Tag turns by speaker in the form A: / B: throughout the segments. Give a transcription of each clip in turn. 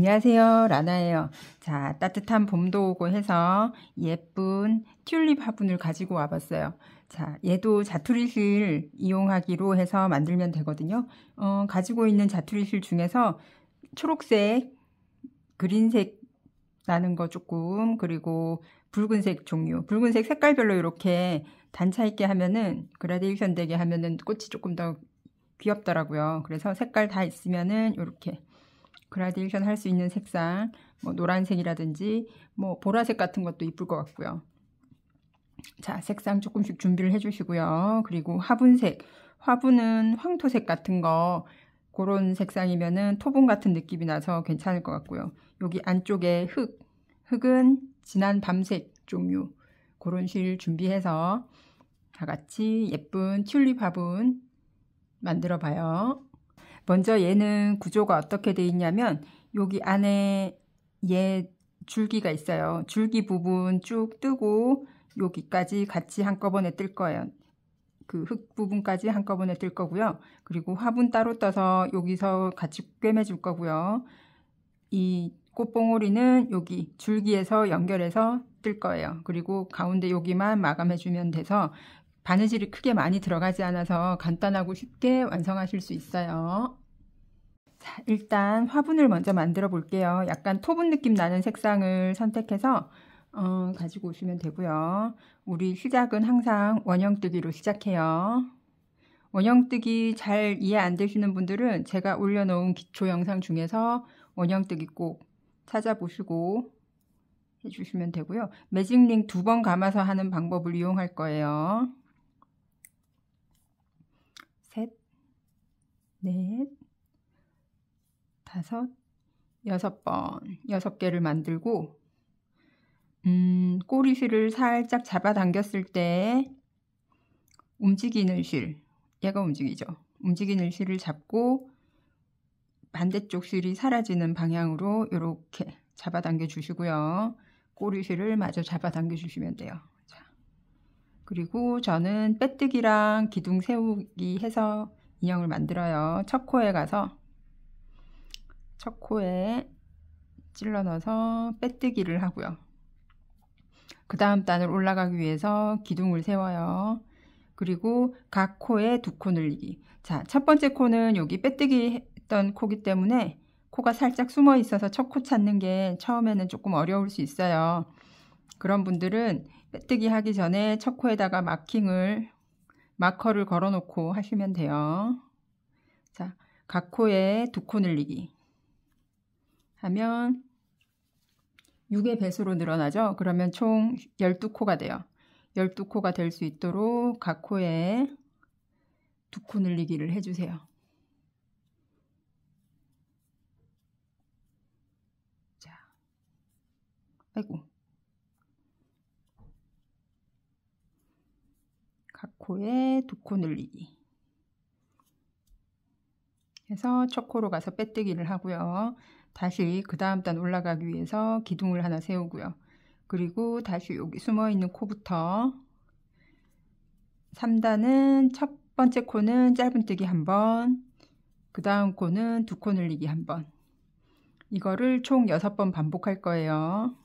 A: 안녕하세요. 라나예요. 자, 따뜻한 봄도 오고 해서 예쁜 튤립 화분을 가지고 와봤어요. 자, 얘도 자투리실 이용하기로 해서 만들면 되거든요. 어, 가지고 있는 자투리실 중에서 초록색, 그린색 나는 거 조금, 그리고 붉은색 종류, 붉은색 색깔별로 이렇게 단차 있게 하면은 그라데이션 되게 하면은 꽃이 조금 더 귀엽더라고요. 그래서 색깔 다 있으면은 이렇게 그라데이션 할 수 있는 색상 뭐 노란색이라든지 뭐 보라색 같은 것도 이쁠 것 같고요. 자 색상 조금씩 준비를 해주시고요. 그리고 화분색 화분은 황토색 같은 거 그런 색상이면은 토분 같은 느낌이 나서 괜찮을 것 같고요. 여기 안쪽에 흙 흙은 진한 밤색 종류 그런 실 준비해서 다 같이 예쁜 튤립 화분 만들어 봐요. 먼저 얘는 구조가 어떻게 돼 있냐면 여기 안에 얘 줄기가 있어요. 줄기 부분 쭉 뜨고 여기까지 같이 한꺼번에 뜰 거예요. 그 흙 부분까지 한꺼번에 뜰 거고요. 그리고 화분 따로 떠서 여기서 같이 꿰매 줄 거고요. 이 꽃봉오리는 여기 줄기에서 연결해서 뜰 거예요. 그리고 가운데 여기만 마감해 주면 돼서 바느질이 크게 많이 들어가지 않아서 간단하고 쉽게 완성하실 수 있어요. 자, 일단 화분을 먼저 만들어 볼게요. 약간 토분 느낌 나는 색상을 선택해서 어, 가지고 오시면 되고요. 우리 시작은 항상 원형뜨기로 시작해요. 원형뜨기 잘 이해 안 되시는 분들은 제가 올려놓은 기초 영상 중에서 원형뜨기 꼭 찾아보시고 해주시면 되고요. 매직링 두 번 감아서 하는 방법을 이용할 거예요. 넷, 다섯, 여섯 번, 여섯 개를 만들고, 음, 꼬리실을 살짝 잡아당겼을 때 움직이는 실, 얘가 움직이죠. 움직이는 실을 잡고 반대쪽 실이 사라지는 방향으로 이렇게 잡아당겨 주시고요. 꼬리실을 마저 잡아당겨 주시면 돼요. 자, 그리고 저는 빼뜨기랑 기둥 세우기 해서 인형을 만들어요. 첫 코에 가서 첫 코에 찔러 넣어서 빼뜨기를 하고요. 그 다음 단을 올라가기 위해서 기둥을 세워요. 그리고 각 코에 두 코 늘리기. 자, 첫 번째 코는 여기 빼뜨기 했던 코기 때문에 코가 살짝 숨어 있어서 첫 코 찾는 게 처음에는 조금 어려울 수 있어요. 그런 분들은 빼뜨기 하기 전에 첫 코에다가 마킹을 마커를 걸어놓고 하시면 돼요. 자, 각 코에 두 코 늘리기 하면 6의 배수로 늘어나죠? 그러면 총 12코가 돼요. 12코가 될 수 있도록 각 코에 두 코 늘리기를 해주세요. 자, 아이고 초코에 도코 늘리기 해서 초코로 가서 빼뜨기를 하고요. 다시 그 다음 단 올라가기 위해서 기둥을 하나 세우고요. 그리고 다시 여기 숨어있는 코부터 3단은 첫 번째 코는 짧은뜨기 한번 그 다음 코는 두 코 늘리기 한번 이거를 총 6번 반복할 거예요.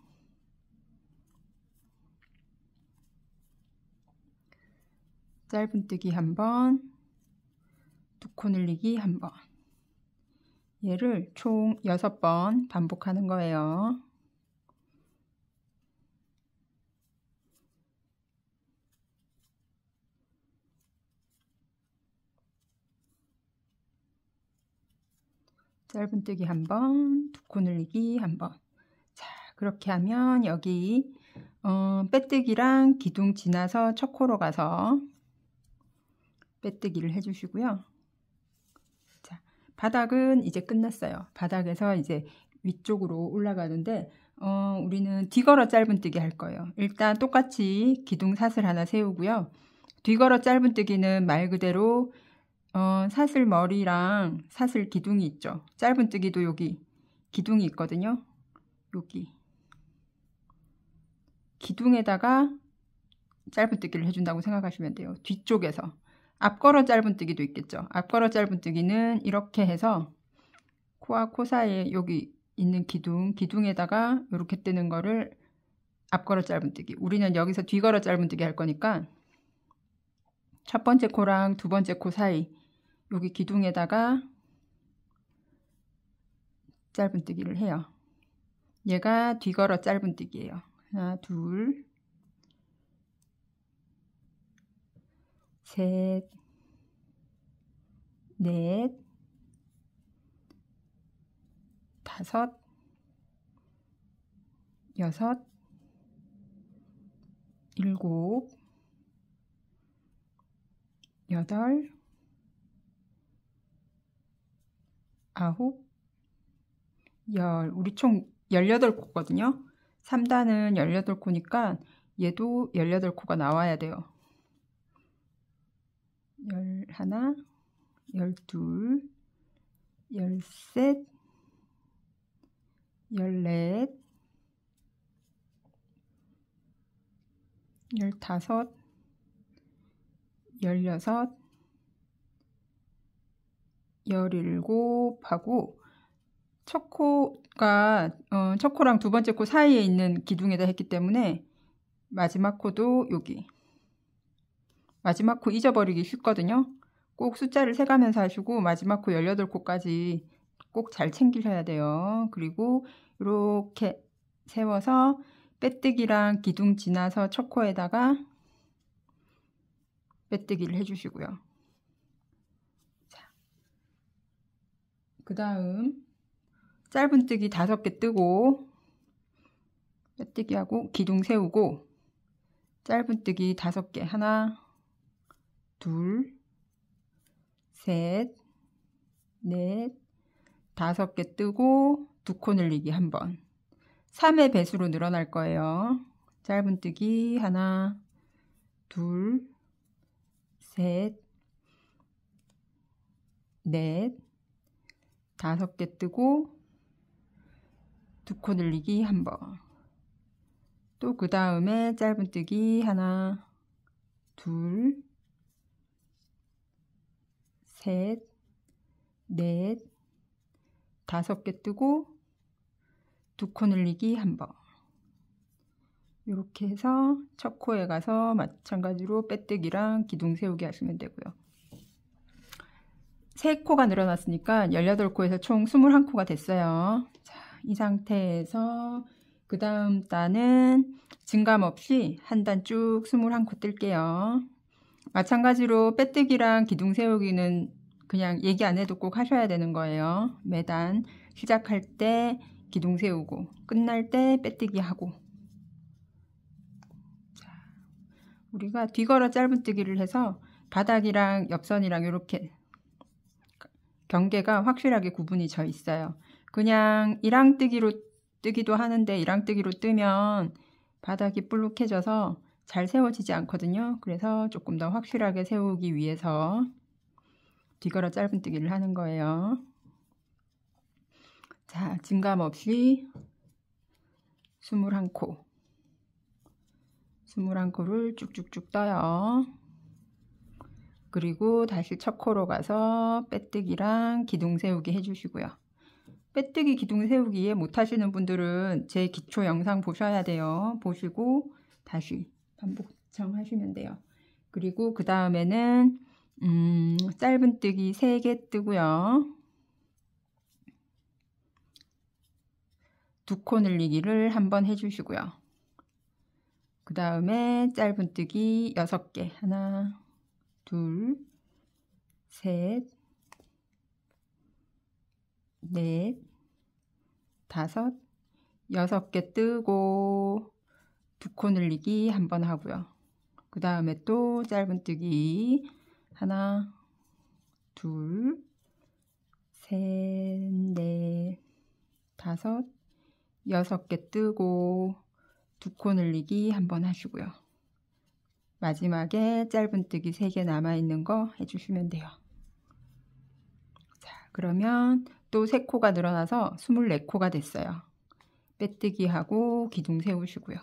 A: 짧은뜨기 한번 두 코늘리기 한번 얘를 총 6번 반복하는 거예요. 짧은뜨기 한번, 두 코늘리기 한번. 자, 그렇게 하면 여기 어, 빼뜨기랑 기둥 지나서 첫 코로 가서 빼뜨기를 해주시고요. 자, 바닥은 이제 끝났어요. 바닥에서 이제 위쪽으로 올라가는데 어, 우리는 뒤걸어 짧은뜨기 할 거예요. 일단 똑같이 기둥 사슬 하나 세우고요. 뒤걸어 짧은뜨기는 말 그대로 어, 사슬 머리랑 사슬 기둥이 있죠. 짧은뜨기도 여기 기둥이 있거든요. 여기 기둥에다가 짧은뜨기를 해준다고 생각하시면 돼요. 뒤쪽에서 앞걸어 짧은뜨기도 있겠죠. 앞걸어 짧은뜨기는 이렇게 해서 코와 코 사이에 여기 있는 기둥, 기둥에다가 이렇게 뜨는 거를 앞걸어 짧은뜨기. 우리는 여기서 뒤걸어 짧은뜨기 할 거니까 첫 번째 코랑 두 번째 코 사이 여기 기둥에다가 짧은뜨기를 해요. 얘가 뒤걸어 짧은뜨기예요. 하나, 둘, 셋, 넷, 다섯, 여섯, 일곱, 여덟, 아홉, 열. 우리 총 18코거든요. 3단은 18코니까 얘도 18코가 나와야 돼요. 열하나, 열둘, 열셋, 열넷, 열다섯, 열여섯, 열일곱하고 첫 코가 어, 첫 코랑 두 번째 코 사이에 있는 기둥에다 했기 때문에 마지막 코도 여기 마지막 코 잊어버리기 쉽거든요. 꼭 숫자를 세가면서 하시고 마지막 코 18코까지 꼭 잘 챙기셔야 돼요. 그리고 이렇게 세워서 빼뜨기랑 기둥 지나서 첫 코에다가 빼뜨기를 해주시고요. 그 다음 짧은 뜨기 다섯 개 뜨고 빼뜨기하고 기둥 세우고 짧은 뜨기 다섯 개 하나 둘, 셋, 넷, 다섯 개 뜨고 두 코 늘리기 한 번. 3의 배수로 늘어날 거예요. 짧은뜨기 하나, 둘, 셋, 넷, 다섯 개 뜨고 두 코 늘리기 한 번. 또 그 다음에 짧은뜨기 하나, 둘, 셋, 넷, 다섯 개 뜨고 두 코 늘리기 한 번. 이렇게 해서 첫 코에 가서 마찬가지로 빼뜨기랑 기둥 세우기 하시면 되고요. 세코가 늘어났으니까 18코에서 총 21코가 됐어요. 자, 이 상태에서 그 다음 단은 증감 없이 한 단 쭉 21코 뜰게요. 마찬가지로 빼뜨기랑 기둥 세우기는 그냥 얘기 안 해도 꼭 하셔야 되는 거예요. 매단 시작할 때 기둥 세우고 끝날 때 빼뜨기 하고 우리가 뒤걸어 짧은뜨기를 해서 바닥이랑 옆선이랑 이렇게 경계가 확실하게 구분이 져 있어요. 그냥 이랑뜨기로 뜨기도 하는데 이랑뜨기로 뜨면 바닥이 볼록해져서 잘 세워지지 않거든요. 그래서 조금 더 확실하게 세우기 위해서 뒤걸어 짧은뜨기를 하는 거예요. 자, 증감 없이 21코 21코를 쭉쭉쭉 떠요. 그리고 다시 첫 코로 가서 빼뜨기랑 기둥 세우기 해주시고요. 빼뜨기 기둥 세우기 에 못하시는 분들은 제 기초 영상 보셔야 돼요. 보시고 다시 반복정 하시면 돼요. 그리고 그 다음에는 음, 짧은뜨기 3개 뜨고요. 두 코 늘리기를 한번 해주시고요. 그 다음에 짧은뜨기 6개 하나 둘 셋, 넷, 다섯, 여섯 개 뜨고 두코 늘리기 한번 하고요. 그 다음에 또 짧은뜨기 하나 둘셋넷 다섯 여섯 개 뜨고 두 코 늘리기 한번 하시고요. 마지막에 짧은뜨기 세 개 남아있는 거 해주시면 돼요. 자, 그러면 또 세코가 늘어나서 24코가 됐어요. 빼뜨기하고 기둥 세우시고요.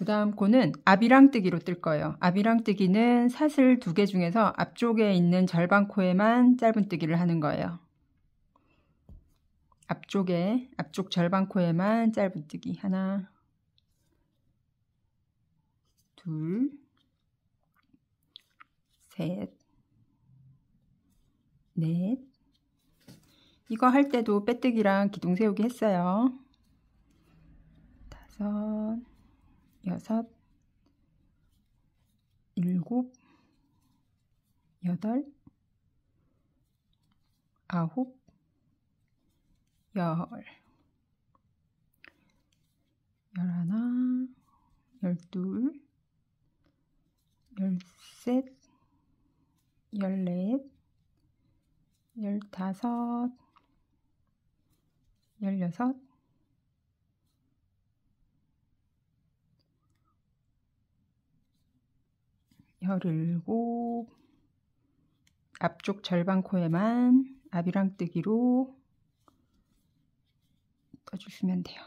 A: 그 다음 코는 아비랑뜨기로 뜰 거예요. 아비랑뜨기는 사슬 두 개 중에서 앞쪽에 있는 절반 코에만 짧은뜨기를 하는 거예요. 앞쪽에 앞쪽 절반 코에만 짧은뜨기 하나 둘 셋 넷 이거 할 때도 빼뜨기랑 기둥 세우기 했어요. 다섯 여섯, 일곱, 여덟, 아홉, 열, 열하나, 열 둘, 열 셋, 열 넷, 열다섯, 열여섯, 혀를 곱 앞쪽 절반 코에만 아비랑 뜨기로 떠주시면 돼요.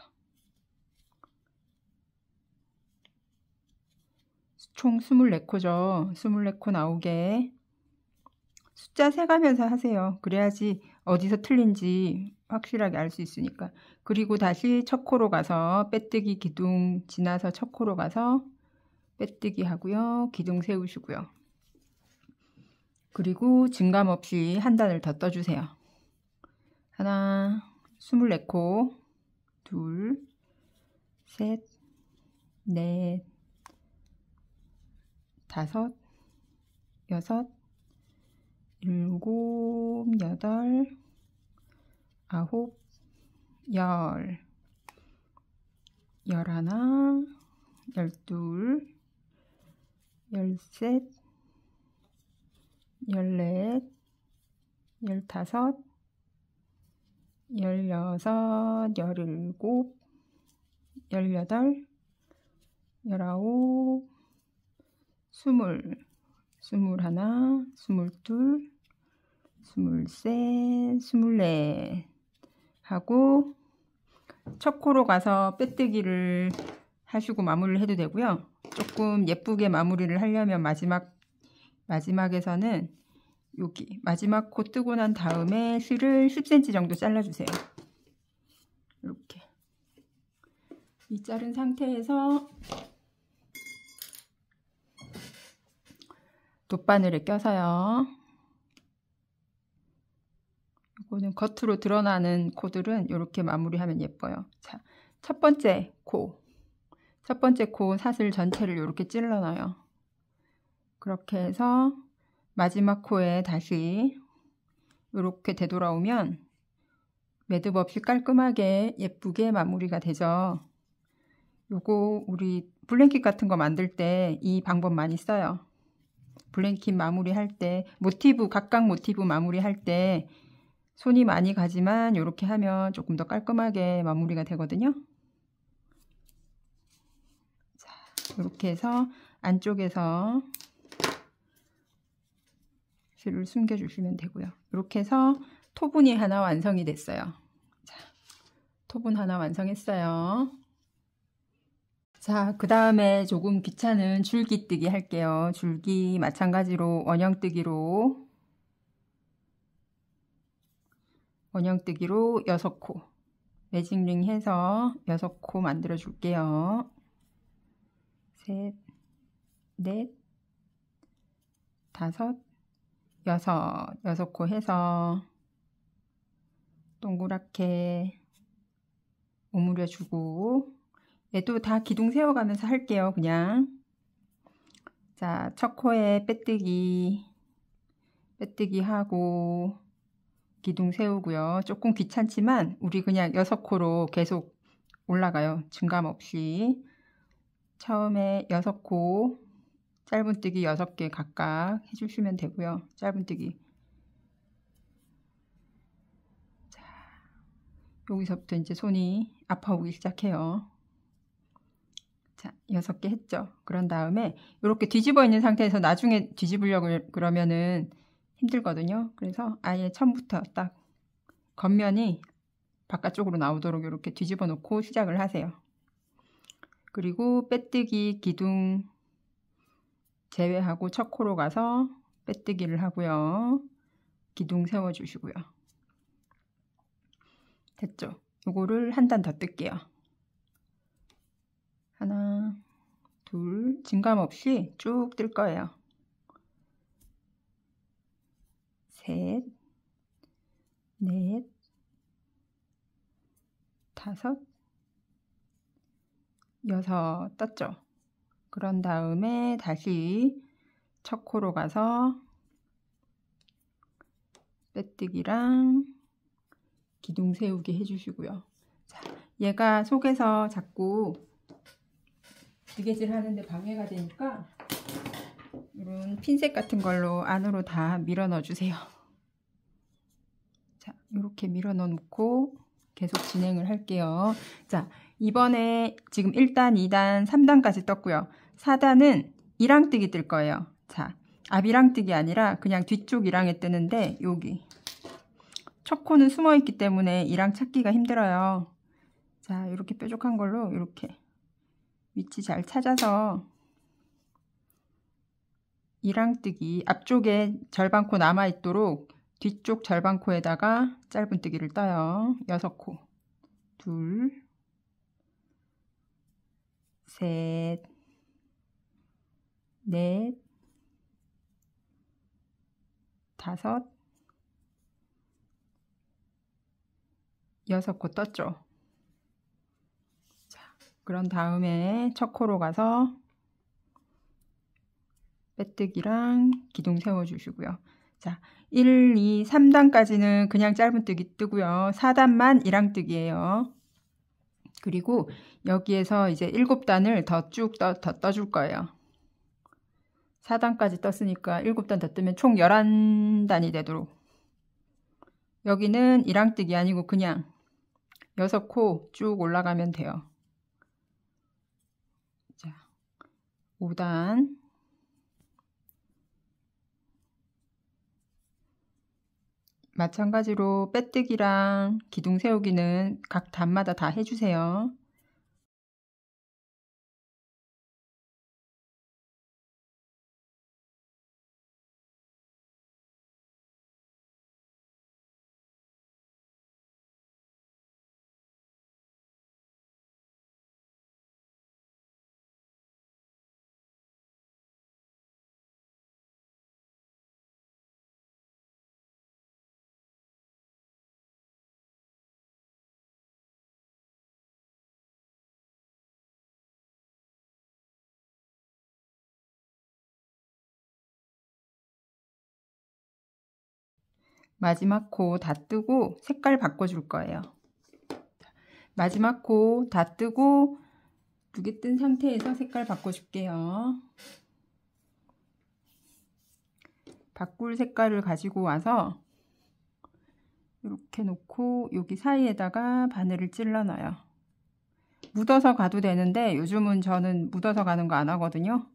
A: 총 24코죠. 24코 나오게 숫자 세가면서 하세요. 그래야지 어디서 틀린지 확실하게 알 수 있으니까. 그리고 다시 첫 코로 가서 빼뜨기 기둥 지나서 첫 코로 가서 빼뜨기 하고요. 기둥 세우시고요. 그리고 증감 없이 한 단을 더 떠주세요. 하나, 24코, 둘, 셋, 넷, 다섯, 여섯, 일곱, 여덟, 아홉, 열, 열하나, 열둘, 열셋, 열넷, 열다섯, 열여섯, 열일곱, 열여덟, 열아홉, 스물, 스물하나, 스물둘, 스물셋, 스물넷 하고 첫 코로 가서 빼뜨기를 하시고 마무리를 해도 되고요. 조금 예쁘게 마무리를 하려면 마지막 마지막에서는 여기 마지막 코 뜨고 난 다음에 실을 10cm 정도 잘라주세요. 이렇게 이 자른 상태에서 돗바늘에 껴서요. 이거는 겉으로 드러나는 코들은 이렇게 마무리하면 예뻐요. 자, 첫 번째 코. 첫 번째 코 사슬 전체를 이렇게 찔러놔요 그렇게 해서 마지막 코에 다시 이렇게 되돌아오면 매듭 없이 깔끔하게 예쁘게 마무리가 되죠. 요거 우리 블랭킷 같은 거 만들 때 이 방법 많이 써요. 블랭킷 마무리할 때 모티브 각각 모티브 마무리할 때 손이 많이 가지만 이렇게 하면 조금 더 깔끔하게 마무리가 되거든요. 이렇게 해서 안쪽에서 줄을 숨겨주시면 되고요. 이렇게 해서 토분이 하나 완성이 됐어요. 자, 토분 하나 완성했어요. 자, 그 다음에 조금 귀찮은 줄기뜨기 할게요. 줄기 마찬가지로 원형뜨기로 원형뜨기로 6코 매직링 해서 6코 만들어 줄게요. 셋, 넷, 다섯, 여섯, 여섯 코 해서 동그랗게 오므려주고 얘도 다 기둥 세워가면서 할게요. 그냥 자, 첫 코에 빼뜨기 빼뜨기 하고 기둥 세우고요. 조금 귀찮지만 우리 그냥 여섯 코로 계속 올라가요. 증감 없이 처음에 6코 짧은뜨기 6개 각각 해주시면 되고요. 짧은뜨기 자, 여기서부터 이제 손이 아파오기 시작해요. 자, 6개 했죠. 그런 다음에 이렇게 뒤집어 있는 상태에서 나중에 뒤집으려고 그, 그러면은 힘들거든요. 그래서 아예 처음부터 딱 겉면이 바깥쪽으로 나오도록 이렇게 뒤집어 놓고 시작을 하세요. 그리고 빼뜨기 기둥 제외하고 첫 코로 가서 빼뜨기를 하고요. 기둥 세워주시고요. 됐죠? 이거를한 단 더 뜰게요. 하나, 둘, 진감 없이 쭉 뜰 거예요. 셋, 넷, 다섯, 이어서 떴죠. 그런 다음에 다시 첫 코로 가서 빼뜨기랑 기둥 세우기 해주시고요. 자, 얘가 속에서 자꾸 기계질 하는데 방해가 되니까 이런 핀셋 같은 걸로 안으로 다 밀어 넣어주세요. 자, 이렇게 밀어 넣고 어놓 계속 진행을 할게요. 자, 이번에 지금 1단, 2단, 3단까지 떴고요. 4단은 이랑뜨기 뜰 거예요. 자, 앞이랑뜨기 아니라 그냥 뒤쪽 이랑에 뜨는데 여기 첫 코는 숨어 있기 때문에 이랑 찾기가 힘들어요. 자, 이렇게 뾰족한 걸로 이렇게 위치 잘 찾아서 이랑뜨기 앞쪽에 절반코 남아있도록 뒤쪽 절반코에다가 짧은뜨기를 떠요. 6코 둘 셋, 넷, 다섯, 여섯 코 떴죠? 자, 그런 다음에 첫 코로 가서 빼뜨기랑 기둥 세워주시고요. 자, 1, 2, 3단까지는 그냥 짧은뜨기 뜨고요. 4단만 이랑뜨기예요. 그리고 여기에서 이제 7단을 더쭉더 떠줄 거예요. 4단까지 떴으니까 7단 더 뜨면 총 11단이 되도록 여기는 이랑뜨기 아니고 그냥 6코 쭉 올라가면 돼요. 자, 5단 마찬가지로 빼뜨기랑 기둥 세우기는 각 단마다 다 해주세요. 마지막 코 다 뜨고 색깔 바꿔줄 거예요. 마지막 코 다 뜨고 두 개 뜬 상태에서 색깔 바꿔줄게요. 바꿀 색깔을 가지고 와서 이렇게 놓고 여기 사이에다가 바늘을 찔러 넣어요. 묻어서 가도 되는데 요즘은 저는 묻어서 가는 거 안 하거든요.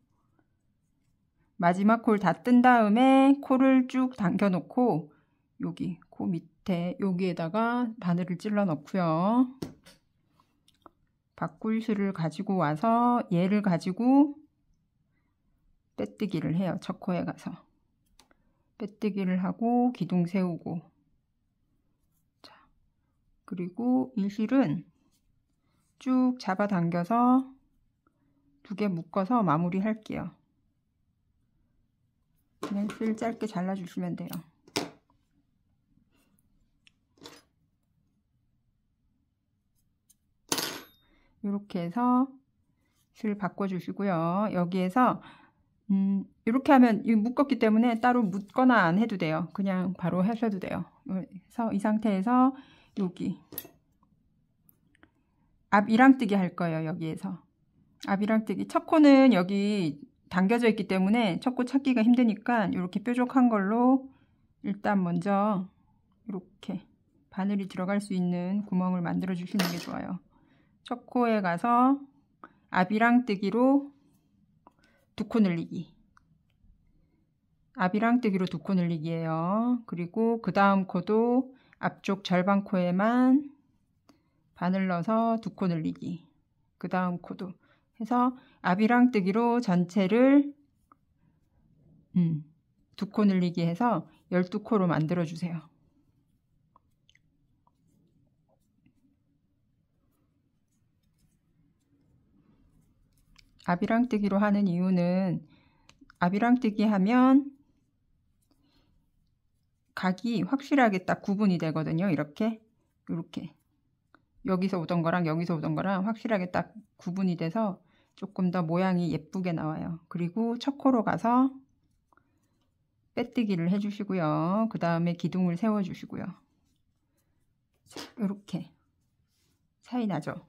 A: 마지막 코를 다 뜬 다음에 코를 쭉 당겨 놓고 여기 그 밑에 여기에다가 바늘을 찔러 넣고요. 바꿀실을 가지고 와서 얘를 가지고 빼뜨기를 해요. 첫코에 가서 빼뜨기를 하고 기둥 세우고 자 그리고 이 실은 쭉 잡아당겨서 두 개 묶어서 마무리할게요. 그냥 실 짧게 잘라주시면 돼요. 이렇게 해서 실 바꿔주시고요. 여기에서 음, 이렇게 하면 묶었기 때문에 따로 묶거나 안 해도 돼요. 그냥 바로 하셔도 돼요. 그래서 이 상태에서 여기 앞 이랑뜨기 할 거예요. 여기에서 앞 이랑뜨기 첫 코는 여기 당겨져 있기 때문에 첫 코 찾기가 힘드니까 이렇게 뾰족한 걸로 일단 먼저 이렇게 바늘이 들어갈 수 있는 구멍을 만들어 주시는 게 좋아요. 첫 코에 가서 아비랑 뜨기로 두 코 늘리기 아비랑 뜨기로 두 코 늘리기예요 그리고 그 다음 코도 앞쪽 절반 코에만 바늘 넣어서 두 코 늘리기 그 다음 코도 해서 아비랑 뜨기로 전체를 음, 두코 늘리기 해서 12코로 만들어 주세요 아비랑뜨기로 하는 이유는 아비랑뜨기 하면 각이 확실하게 딱 구분이 되거든요. 이렇게 이렇게 여기서 오던 거랑 여기서 오던 거랑 확실하게 딱 구분이 돼서 조금 더 모양이 예쁘게 나와요. 그리고 첫 코로 가서 빼뜨기를 해주시고요. 그 다음에 기둥을 세워주시고요. 이렇게 차이 나죠?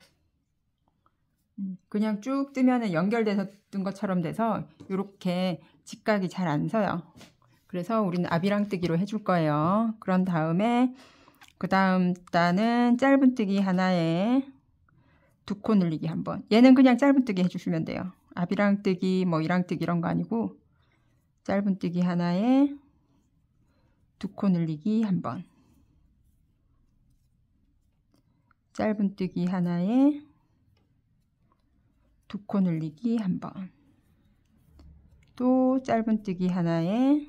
A: 음. 그냥 쭉 뜨면 연결돼서 뜬 것처럼 돼서 이렇게 직각이 잘 안 서요. 그래서 우리는 아비랑뜨기로 해줄 거예요. 그런 다음에 그 다음 단은 짧은뜨기 하나에 두 코 늘리기 한번 얘는 그냥 짧은뜨기 해주시면 돼요. 아비랑뜨기 뭐 이랑뜨기 이런 거 아니고 짧은뜨기 하나에 두 코 늘리기 한번 짧은뜨기 하나에 두코 늘리기 한번 또 짧은뜨기 하나에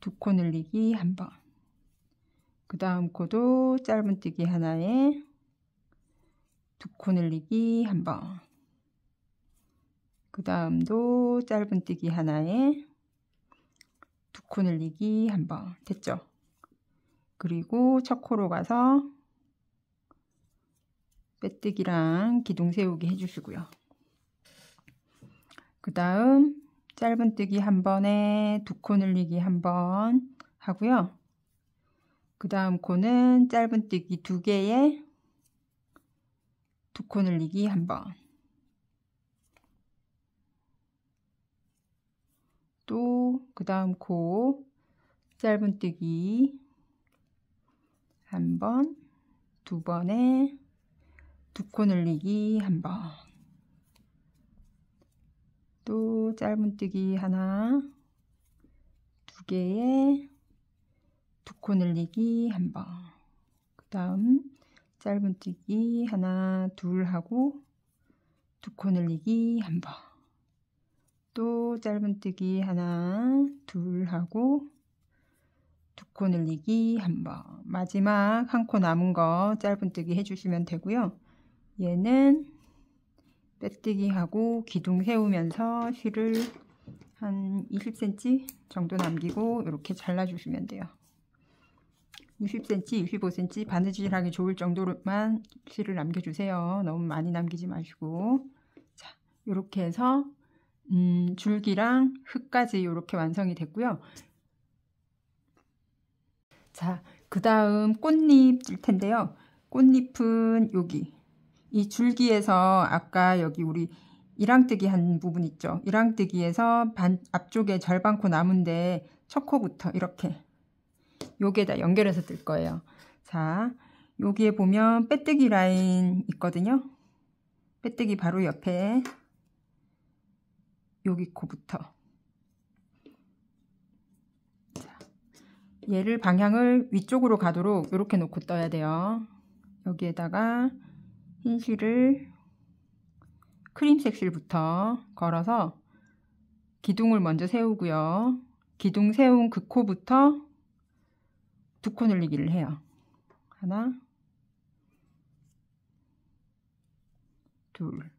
A: 두 코 늘리기 한번 그 다음 코도 짧은뜨기 하나에 두 코 늘리기 한번 그 다음도 짧은뜨기 하나에 두 코 늘리기 한 번 됐죠? 그리고 첫 코로 가서 빼뜨기랑 기둥 세우기 해주시고요. 그 다음 짧은뜨기 한 번에 두 코 늘리기 한 번 하고요. 그 다음 코는 짧은뜨기 두 개에 두 코 늘리기 한 번. 또 그 다음 코 짧은뜨기 한 번, 두 번에 두코 늘리기 한 번 또 짧은뜨기 하나 두 개에 두코 늘리기 한번 그 다음 짧은뜨기 하나 둘 하고 두 코 늘리기 한번 또 짧은뜨기 하나 둘 하고 두 코 늘리기 한번 마지막 한 코 남은 거 짧은뜨기 해주시면 되고요 얘는 빼뜨기하고 기둥 세우면서 실을 한 20cm 정도 남기고 이렇게 잘라주시면 돼요. 20cm, 25cm 바느질하기 좋을 정도로만 실을 남겨주세요. 너무 많이 남기지 마시고 자 이렇게 해서 음, 줄기랑 흙까지 이렇게 완성이 됐고요. 자, 그 다음 꽃잎 일 텐데요. 꽃잎은 여기 이 줄기에서 아까 여기 우리 이랑뜨기 한 부분 있죠. 이랑뜨기에서 반, 앞쪽에 절반코 남은데 첫 코부터 이렇게 여기에다 연결해서 뜰 거예요. 자, 여기에 보면 빼뜨기 라인 있거든요. 빼뜨기 바로 옆에 여기 코부터 자, 얘를 방향을 위쪽으로 가도록 이렇게 놓고 떠야 돼요. 여기에다가 흰 실을 크림색 실부터 걸어서 기둥을 먼저 세우고요. 기둥 세운 그 코부터 두 코 늘리기를 해요. 하나 둘각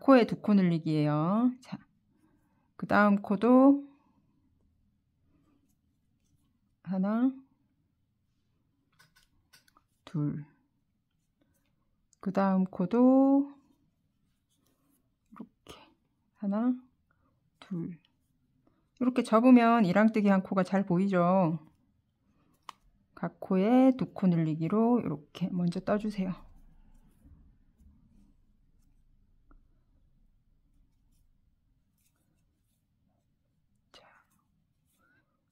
A: 코에 두 코 늘리기예요. 자, 그 다음 코도 하나 둘그 다음 코도 이렇게 하나 둘 이렇게 접으면 이랑뜨기 한 코가 잘 보이죠 각 코에 두 코 늘리기로 이렇게 먼저 떠주세요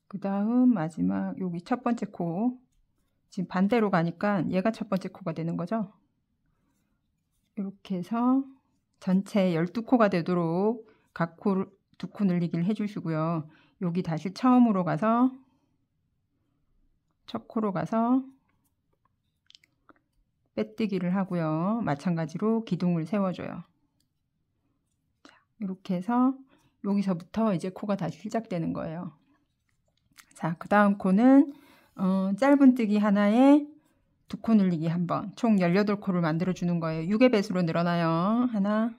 A: 그 다음 마지막 여기 첫 번째 코 지금 반대로 가니까 얘가 첫 번째 코가 되는 거죠 이렇게 해서 전체 12코가 되도록 각 코, 두코 늘리기를 해주시고요. 여기 다시 처음으로 가서 첫 코로 가서 빼뜨기를 하고요. 마찬가지로 기둥을 세워줘요. 자, 이렇게 해서 여기서부터 이제 코가 다시 시작되는 거예요. 자, 그 다음 코는 어, 짧은뜨기 하나에 두코 늘리기 한 번, 총 18코를 만들어주는 거예요. 6의 배수로 늘어나요. 하나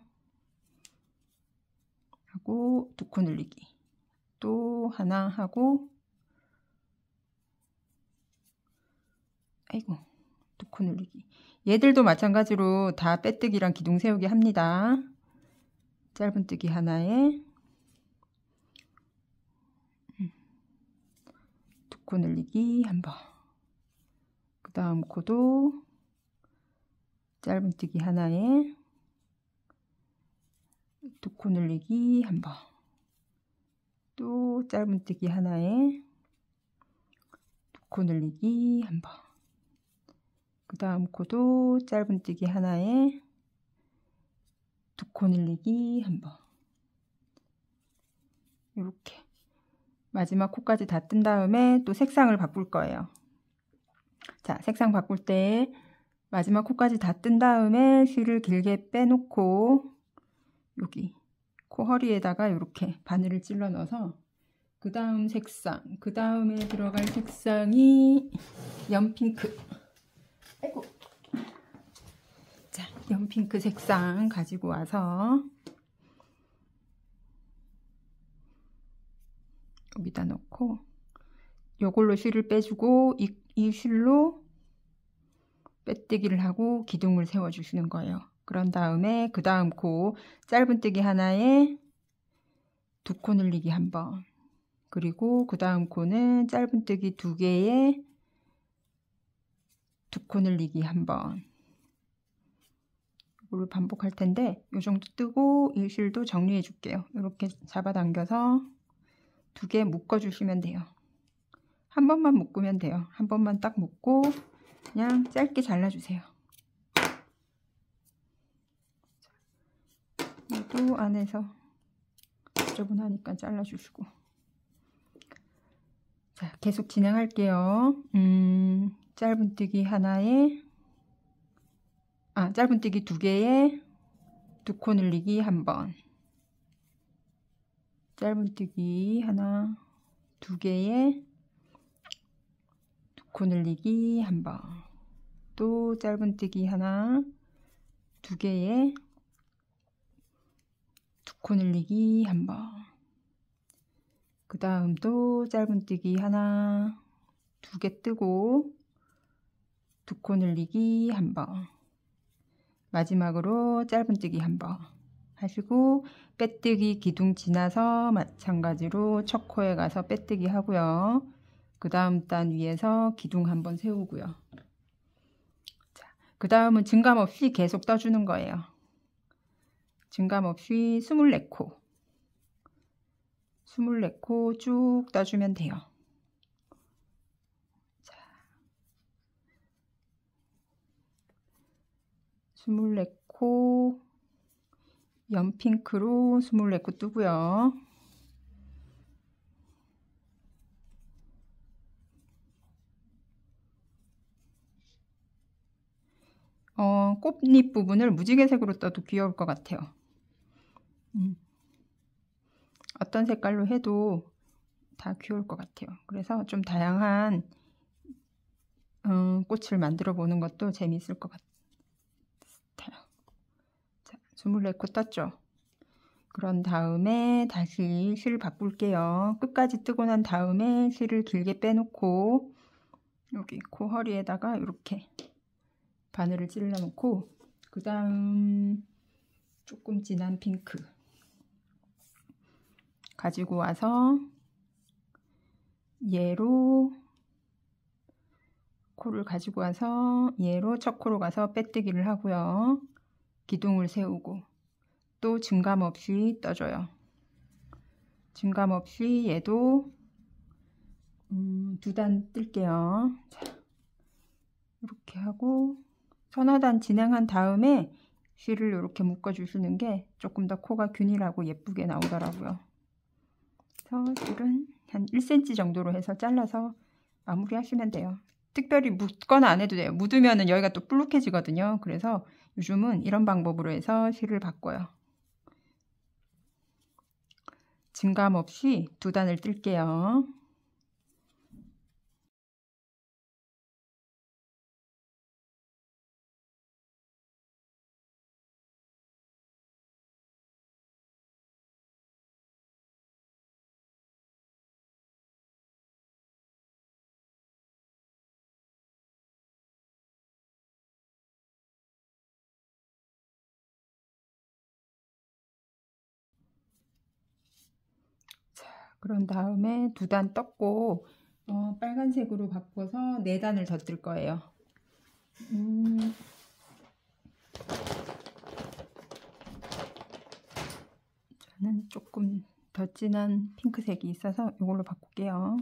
A: 하고 두 코 늘리기 또 하나 하고 아이고 두 코 늘리기 얘들도 마찬가지로 다 빼뜨기랑 기둥 세우기 합니다. 짧은뜨기 하나에 음. 두코 늘리기 한번 다음 코도 짧은뜨기 하나에 두 코 늘리기 한 번 또 짧은뜨기 하나에 두 코 늘리기 한 번 그 다음 코도 짧은뜨기 하나에 두 코 늘리기 한 번 이렇게 마지막 코까지 다 뜬 다음에 또 색상을 바꿀 거예요 자, 색상 바꿀 때 마지막 코까지 다 뜬 다음에 실을 길게 빼놓고 여기 코 허리에다가 이렇게 바늘을 찔러 넣어서 그 다음 색상, 그 다음에 들어갈 색상이 연핑크. 아이고. 자, 연핑크 색상 가지고 와서 여기다 넣고 요걸로 실을 빼주고 이 실로 빼뜨기를 하고 기둥을 세워주시는 거예요. 그런 다음에 그 다음 코 짧은뜨기 하나에 두 코 늘리기 한번 그리고 그 다음 코는 짧은뜨기 두 개에 두 코 늘리기 한번 이걸 반복할 텐데 이 정도 뜨고 일실도 정리해 줄게요. 이렇게 잡아당겨서 두 개 묶어 주시면 돼요. 한 번만 묶으면 돼요. 한 번만 딱 묶고 그냥 짧게 잘라주세요. 또 안에서 지저분하니까 잘라주시고 자 계속 진행할게요. 음, 짧은뜨기 하나에 아 짧은뜨기 두 개에 두 코 늘리기 한 번 짧은뜨기 하나 두 개에 코늘리기 한번 또 짧은뜨기 하나 두 개에 두 코 늘리기 한번 그 다음 또 짧은뜨기 하나 두 개 뜨고 두 코 늘리기 한번 마지막으로 짧은뜨기 한 번 하시고 빼뜨기 기둥 지나서 마찬가지로 첫 코에 가서 빼뜨기 하고요. 그 다음 단 위에서 기둥 한번 세우고요. 그 다음은 증감 없이 계속 떠주는 거예요. 증감 없이 24코 24코 쭉 떠주면 돼요. 자, 24코 연핑크로 24코 뜨고요. 꽃잎 부분을 무지개색으로 떠도 귀여울 것 같아요. 음. 어떤 색깔로 해도 다 귀여울 것 같아요. 그래서 좀 다양한 음, 꽃을 만들어 보는 것도 재미있을 것 같아요. 자, 24코 떴죠? 그런 다음에 다시 실 바꿀게요. 끝까지 뜨고 난 다음에 실을 길게 빼놓고 여기 코 허리에다가 이렇게 바늘을 찔러 놓고 그 다음 조금 진한 핑크 가지고 와서 얘로 코를 가지고 와서 얘로 첫 코로 가서 빼뜨기를 하고요. 기둥을 세우고 또 증감 없이 떠줘요. 증감 없이 얘도 음, 두 단 뜰게요. 자, 이렇게 하고 천화단 진행한 다음에 실을 이렇게 묶어주시는 게 조금 더 코가 균일하고 예쁘게 나오더라고요. 그래서 실은 한 1cm 정도로 해서 잘라서 마무리하시면 돼요. 특별히 묶거나안 해도 돼요. 묻으면 여기가 또 불룩해지거든요. 그래서 요즘은 이런 방법으로 해서 실을 바꿔요. 증감 없이 두 단을 뜰게요. 그런 다음에 두 단 떴고 어, 빨간색으로 바꿔서 네 단을 더뜰 거예요. 음... 저는 조금 더 진한 핑크색이 있어서 이걸로 바꿀게요.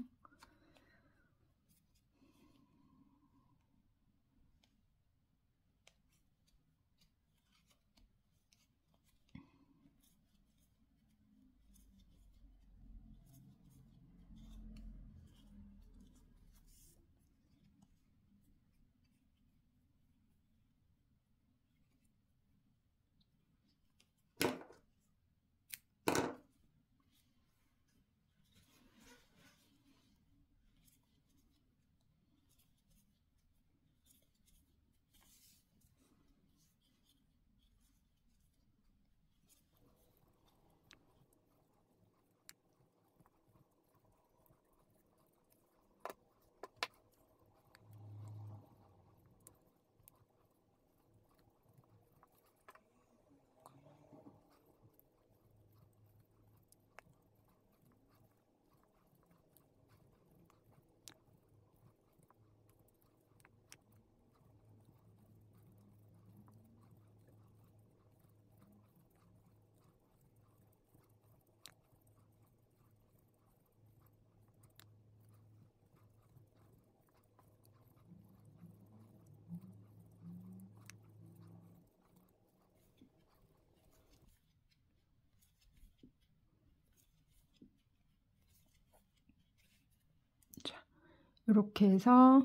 A: 이렇게 해서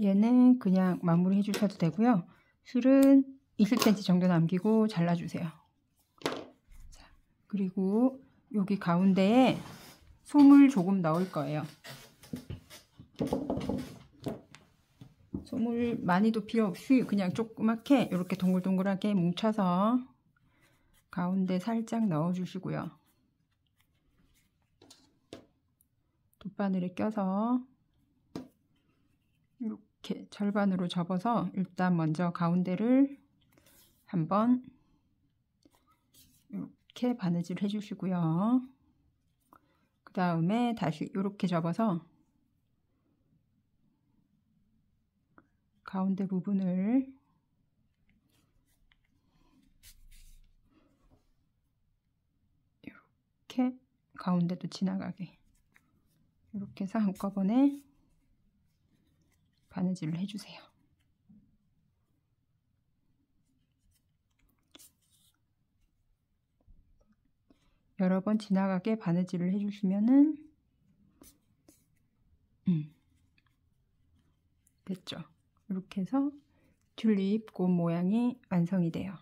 A: 얘는 그냥 마무리 해주셔도 되고요. 술은 20cm 정도 남기고 잘라주세요. 자, 그리고 여기 가운데에 솜을 조금 넣을 거예요. 솜을 많이도 필요 없이 그냥 조그맣게 이렇게 동글동글하게 뭉쳐서 가운데 살짝 넣어주시고요. 돗바늘에 껴서 이렇게 절반으로 접어서 일단 먼저 가운데를 한번 이렇게 바느질 해주시고요. 그 다음에 다시 이렇게 접어서 가운데 부분을 이렇게 가운데도 지나가게 이렇게 해서 한꺼번에 바느질을 해주세요. 여러 번 지나가게 바느질을 해주시면은 음. 됐죠. 이렇게 해서 튤립 꽃 모양이 완성이 돼요.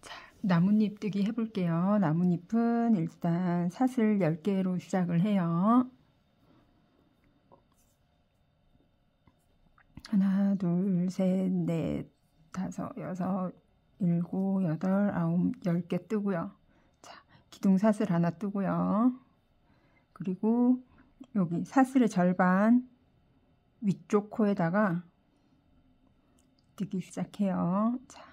A: 자, 나뭇잎 뜨기 해볼게요. 나뭇잎은 일단 사슬 10개로 시작을 해요. 하나, 둘, 셋, 넷, 다섯, 여섯, 일곱, 여덟, 아홉, 열 개 뜨고요. 자, 기둥 사슬 하나 뜨고요. 그리고 여기 사슬의 절반 위쪽 코에다가 뜨기 시작해요. 자,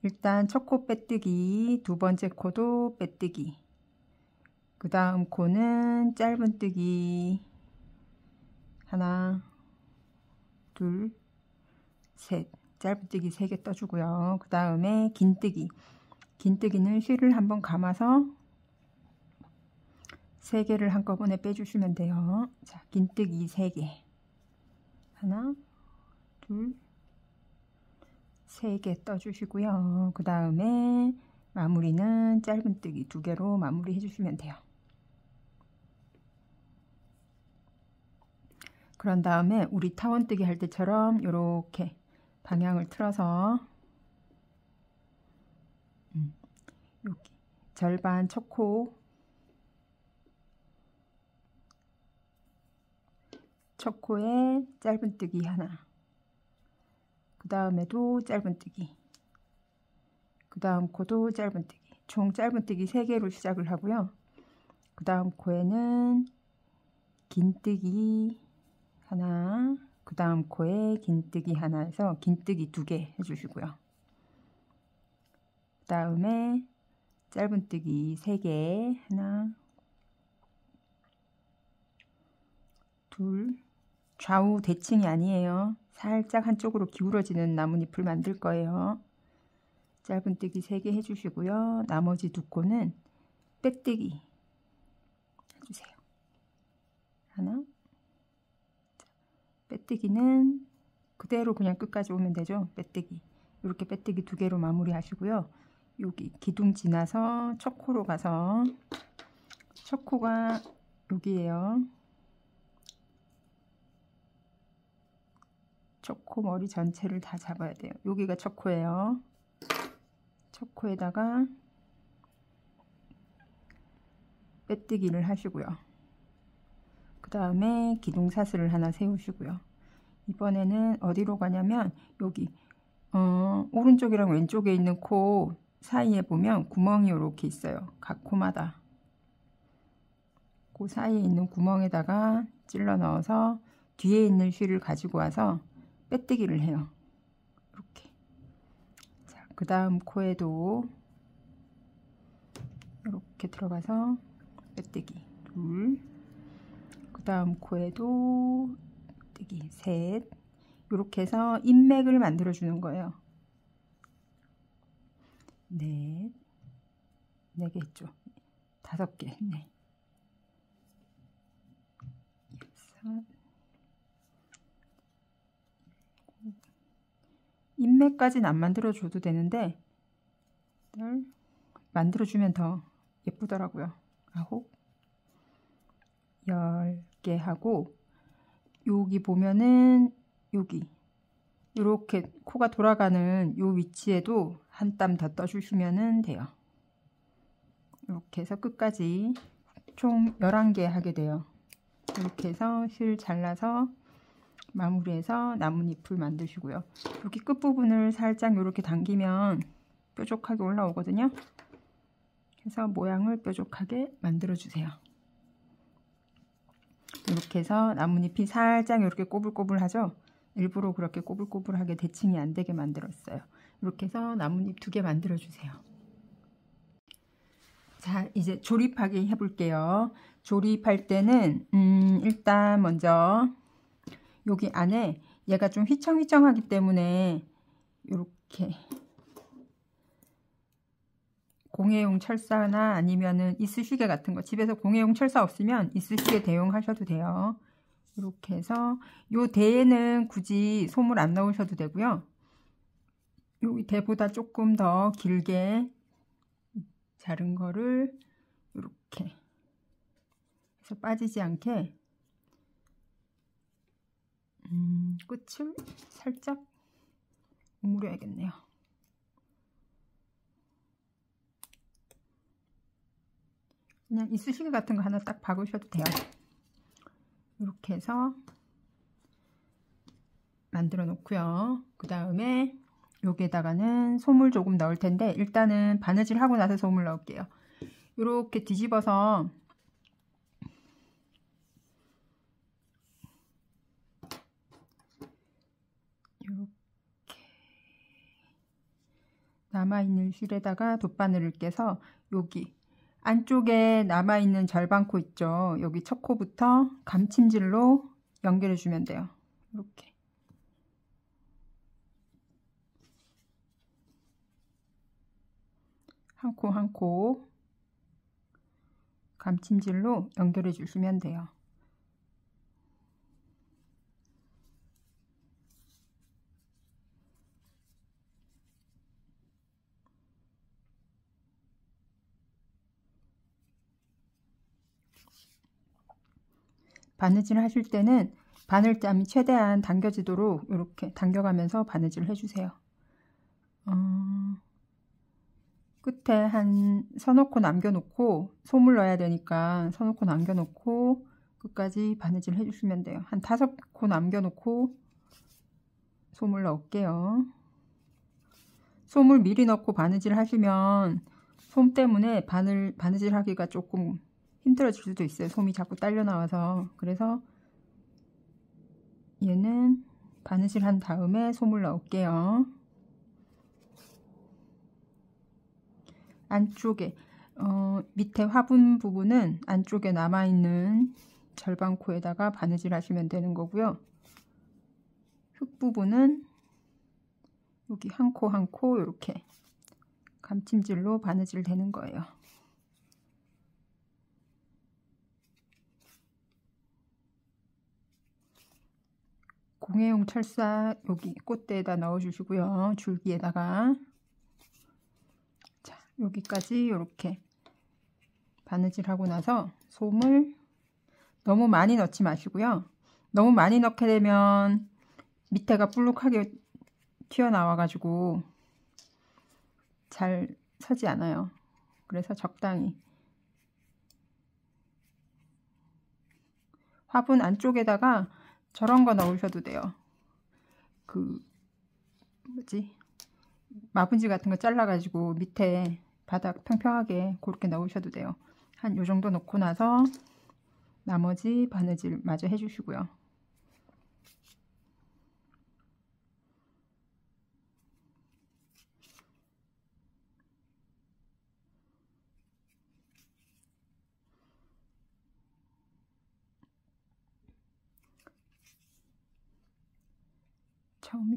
A: 일단 첫 코 빼뜨기, 두 번째 코도 빼뜨기, 그 다음 코는 짧은 뜨기, 하나, 둘, 셋 짧은뜨기 3개 떠주고요. 그 다음에 긴뜨기 긴뜨기는 실을 한번 감아서 3개를 한꺼번에 빼주시면 돼요. 자, 긴뜨기 3개 하나, 둘, 3개 떠주시고요. 그 다음에 마무리는 짧은뜨기 2개로 마무리해주시면 돼요. 그런 다음에 우리 타원뜨기 할 때처럼 이렇게 방향을 틀어서 여기 음, 절반 첫 코 첫코에 짧은뜨기 하나 그 다음에도 짧은뜨기 그 다음 코도 짧은뜨기 총 짧은뜨기 3개로 시작을 하고요 그 다음 코에는 긴뜨기 하나, 그 다음 코에 긴뜨기 하나 해서 긴뜨기 두 개 해주시고요. 그 다음에 짧은뜨기 세 개 하나, 둘, 좌우 대칭이 아니에요. 살짝 한쪽으로 기울어지는 나뭇잎을 만들 거예요. 짧은뜨기 세 개 해주시고요. 나머지 두 코는 빼뜨기 해주세요. 하나, 빼뜨기는 그대로 그냥 끝까지 오면 되죠. 빼뜨기. 이렇게 빼뜨기 두 개로 마무리 하시고요. 여기 기둥 지나서 첫 코로 가서 첫 코가 여기에요. 첫 코 머리 전체를 다 잡아야 돼요. 여기가 첫코예요첫코에다가 빼뜨기를 하시고요. 다음에 기둥 사슬을 하나 세우시고요. 이번에는 어디로 가냐면 여기 어, 오른쪽이랑 왼쪽에 있는 코 사이에 보면 구멍이 이렇게 있어요. 각 코마다. 그 사이에 있는 구멍에다가 찔러 넣어서 뒤에 있는 휠를 가지고 와서 빼뜨기를 해요. 이렇게. 자, 그 다음 코에도 이렇게 들어가서 빼뜨기. 둘, 그 다음 코에도 뜨기 셋 이렇게 해서 인맥을 만들어 주는 거예요 넷, 네. 네개 있죠 다섯 개 네. 인맥까지는 안 만들어줘도 되는데 만들어주면 더 예쁘더라고요 아홉 열 있게 하고 여기 보면은 여기 이렇게 코가 돌아가는 이 위치에도 한 땀 더 떠주시면 돼요. 이렇게 해서 끝까지 총 11개 하게 돼요. 이렇게 해서 실 잘라서 마무리해서 나뭇잎을 만드시고요. 여기 끝부분을 살짝 이렇게 당기면 뾰족하게 올라오거든요. 그래서 모양을 뾰족하게 만들어주세요. 이렇게 해서 나뭇잎이 살짝 이렇게 꼬불꼬불하죠? 일부러 그렇게 꼬불꼬불하게 대칭이 안 되게 만들었어요. 이렇게 해서 나뭇잎 두 개 만들어주세요. 자, 이제 조립하기 해볼게요. 조립할 때는 음, 일단 먼저 여기 안에 얘가 좀 휘청휘청하기 때문에 이렇게 공해용 철사나 아니면은 이쑤시개 같은 거 집에서 공해용 철사 없으면 이쑤시개 대용하셔도 돼요. 이렇게 해서 요 대에는 굳이 솜을 안 넣으셔도 되고요. 요 대보다 조금 더 길게 자른 거를 이렇게 해서 빠지지 않게 음, 끝을 살짝 오므려야겠네요. 그냥 이쑤시개 같은 거 하나 딱 박으셔도 돼요. 이렇게 해서 만들어 놓고요. 그 다음에 여기에다가는 솜을 조금 넣을 텐데 일단은 바느질 하고 나서 솜을 넣을게요. 이렇게 뒤집어서 이렇게 남아있는 실에다가 돗바늘을 깨서 여기 안쪽에 남아있는 절반코 있죠. 여기 첫 코부터 감침질로 연결해 주면 돼요. 이렇게. 한 코 한코 한코 감침질로 연결해 주시면 돼요. 바느질 하실 때는 바늘땀이 최대한 당겨지도록 이렇게 당겨가면서 바느질을 해주세요. 음, 끝에 한 서놓고 남겨놓고 솜을 넣어야 되니까 서놓고 남겨놓고 끝까지 바느질 해주시면 돼요. 한 다섯 코 남겨놓고 솜을 넣을게요. 솜을 미리 넣고 바느질 하시면 솜 때문에 바늘, 바느질 하기가 조금 힘들어질 수도 있어요. 솜이 자꾸 딸려 나와서. 그래서 얘는 바느질 한 다음에 솜을 넣을게요. 안쪽에 어, 밑에 화분 부분은 안쪽에 남아있는 절반코에다가 바느질 하시면 되는 거고요. 흙 부분은 여기 한 코 한 코 이렇게 감침질로 바느질 되는 거예요. 공해용 철사 여기 꽃대에다 넣어주시고요. 줄기에다가 자 여기까지 이렇게 바느질 하고 나서 솜을 너무 많이 넣지 마시고요. 너무 많이 넣게 되면 밑에가 볼록하게 튀어나와 가지고 잘 서지 않아요. 그래서 적당히 화분 안쪽에다가 저런 거 넣으셔도 돼요. 그 뭐지? 마분지 같은 거 잘라가지고 밑에 바닥 평평하게 그렇게 넣으셔도 돼요. 한 요 정도 넣고 나서 나머지 바느질 마저 해주시고요.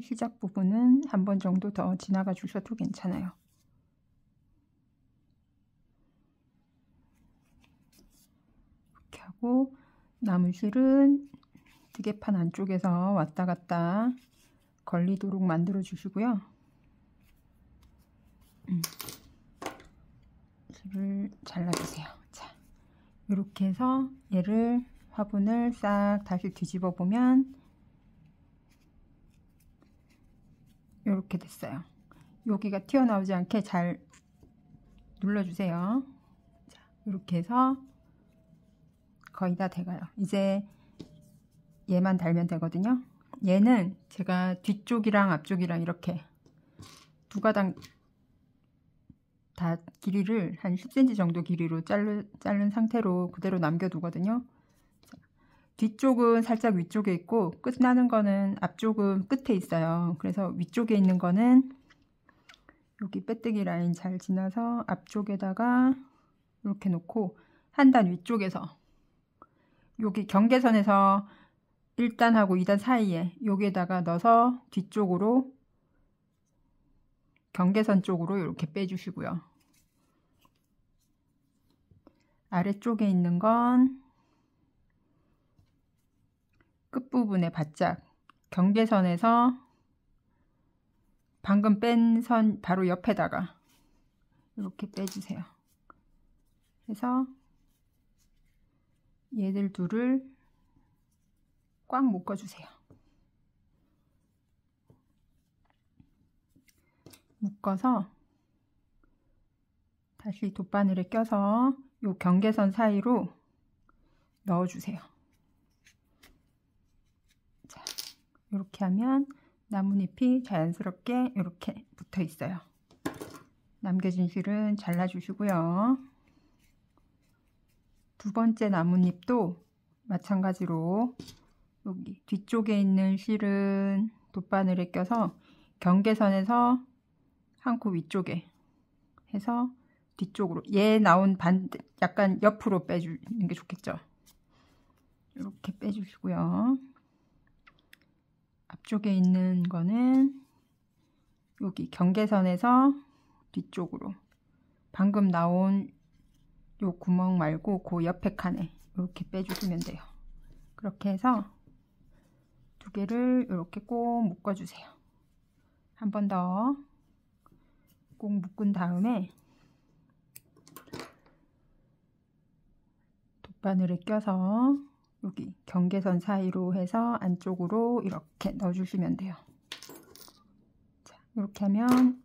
A: 시작 부분은 한 번 정도 더 지나가 주셔도 괜찮아요. 이렇게 하고 나무실은 두개판 안쪽에서 왔다 갔다 걸리도록 만들어 주시고요. 음, 실을 잘라주세요. 자, 이렇게 해서 얘를 화분을 싹 다시 뒤집어 보면 이렇게 됐어요. 여기가 튀어나오지 않게 잘 눌러주세요. 자, 이렇게 해서 거의 다 돼가요. 이제 얘만 달면 되거든요. 얘는 제가 뒤쪽이랑 앞쪽이랑 이렇게 두 가닥 다 길이를 한 10cm 정도 길이로 자른, 자른 상태로 그대로 남겨두거든요. 뒤쪽은 살짝 위쪽에 있고 끝나는 거는 앞쪽은 끝에 있어요. 그래서 위쪽에 있는 거는 여기 빼뜨기 라인 잘 지나서 앞쪽에다가 이렇게 놓고 한 단 위쪽에서 여기 경계선에서 1단하고 2단 사이에 여기에다가 넣어서 뒤쪽으로 경계선 쪽으로 이렇게 빼주시고요. 아래쪽에 있는 건 끝부분에 바짝 경계선에서 방금 뺀 선 바로 옆에다가 이렇게 빼주세요. 그래서 얘들 둘을 꽉 묶어주세요. 묶어서 다시 돗바늘에 껴서 이 경계선 사이로 넣어주세요. 이렇게 하면 나뭇잎이 자연스럽게 이렇게 붙어 있어요. 남겨진 실은 잘라주시고요. 두 번째 나뭇잎도 마찬가지로 여기 뒤쪽에 있는 실은 돗바늘에 껴서 경계선에서 한 코 위쪽에 해서 뒤쪽으로 얘 나온 반 약간 옆으로 빼주는 게 좋겠죠. 이렇게 빼주시고요. 앞쪽에 있는 거는 여기 경계선에서 뒤쪽으로 방금 나온 요 구멍 말고 그 옆에 칸에 이렇게 빼주시면 돼요. 그렇게 해서 두 개를 이렇게 꼭 묶어주세요. 한 번 더 꼭 묶은 다음에 돗바늘에 껴서 여기 경계선 사이로 해서 안쪽으로 이렇게 넣어주시면 돼요. 자, 이렇게 하면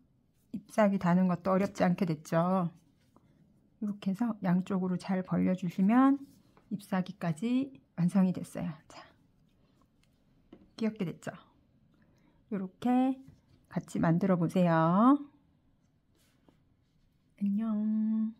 A: 잎사귀 다는 것도 어렵지 않게 됐죠. 이렇게 해서 양쪽으로 잘 벌려주시면 잎사귀까지 완성이 됐어요. 자, 귀엽게 됐죠? 이렇게 같이 만들어 보세요. 안녕.